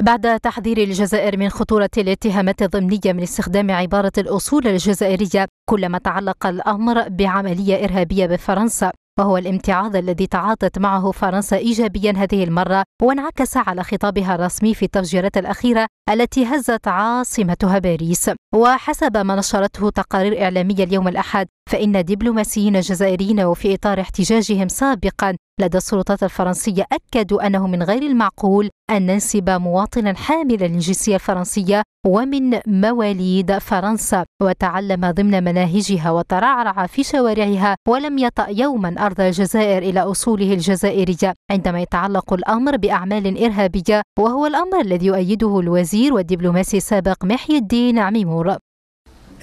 بعد تحذير الجزائر من خطورة الاتهامات الضمنية من استخدام عبارة الأصول الجزائرية كلما تعلق الأمر بعملية إرهابية بفرنسا وهو الامتعاض الذي تعاطت معه فرنسا إيجابيا هذه المرة وانعكس على خطابها الرسمي في التفجيرات الأخيرة التي هزت عاصمتها باريس وحسب ما نشرته تقارير إعلامية اليوم الأحد فإن دبلوماسيين جزائريين وفي إطار احتجاجهم سابقا لدى السلطات الفرنسية أكدوا أنه من غير المعقول أن ننسب مواطنا حاملا للجنسية الفرنسية ومن مواليد فرنسا وتعلم ضمن مناهجها وترعرع في شوارعها ولم يطأ يوما أرض الجزائر إلى أصوله الجزائرية عندما يتعلق الأمر بأعمال إرهابية وهو الأمر الذي يؤيده الوزير والدبلوماسي السابق محي الدين عميمور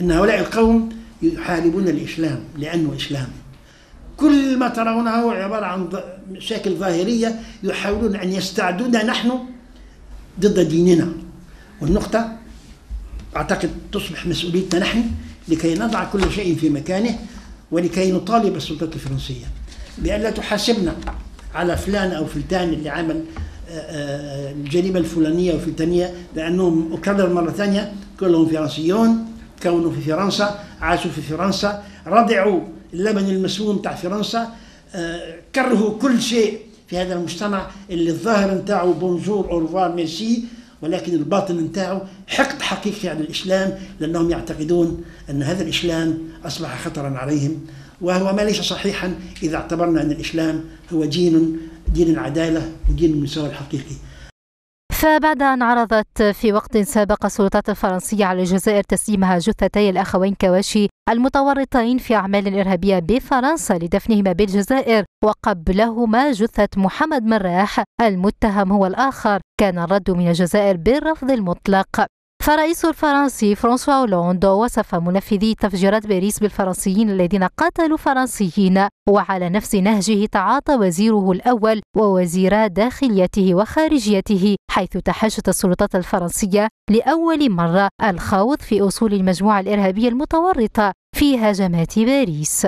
إن هؤلاء القوم يحاربون الإسلام لأنه إسلام كل ما ترونه عبارة عن مشاكل ظاهرية يحاولون أن يستعدونا نحن ضد ديننا والنقطة أعتقد تصبح مسؤوليتنا نحن لكي نضع كل شيء في مكانه ولكي نطالب السلطات الفرنسية بأن لا تحاسبنا على فلان أو فلتان اللي عمل آه، آه، الجريمة الفلانية والفلانية لأنهم أكرر مرة ثانية كلهم فرنسيون كونوا في فرنسا عاشوا في فرنسا رضعوا اللبن المسموم تاع فرنسا آه، كرهوا كل شيء في هذا المجتمع اللي الظاهر نتاعو بونجور اورفار ميرسي ولكن الباطن نتاعو حقد حقيقي على الاسلام لانهم يعتقدون ان هذا الاسلام اصبح خطرا عليهم وهو ما ليس صحيحا اذا اعتبرنا ان الاسلام هو دين دين العداله ودين المساواه الحقيقي فبعد أن عرضت في وقت سابق السلطات الفرنسية على الجزائر تسليمها جثتي الأخوين كواشي المتورطين في أعمال إرهابية بفرنسا لدفنهما بالجزائر وقبلهما جثة محمد مراح المتهم هو الآخر كان الرد من الجزائر بالرفض المطلق فالرئيس الفرنسي فرانسوا هولاند وصف منفذي تفجيرات باريس بالفرنسيين الذين قتلوا فرنسيين وعلى نفس نهجه تعاطى وزيره الأول ووزيرا داخليته وخارجيته حيث تحاشت السلطات الفرنسية لأول مرة الخوض في أصول المجموعة الإرهابية المتورطة في هجمات باريس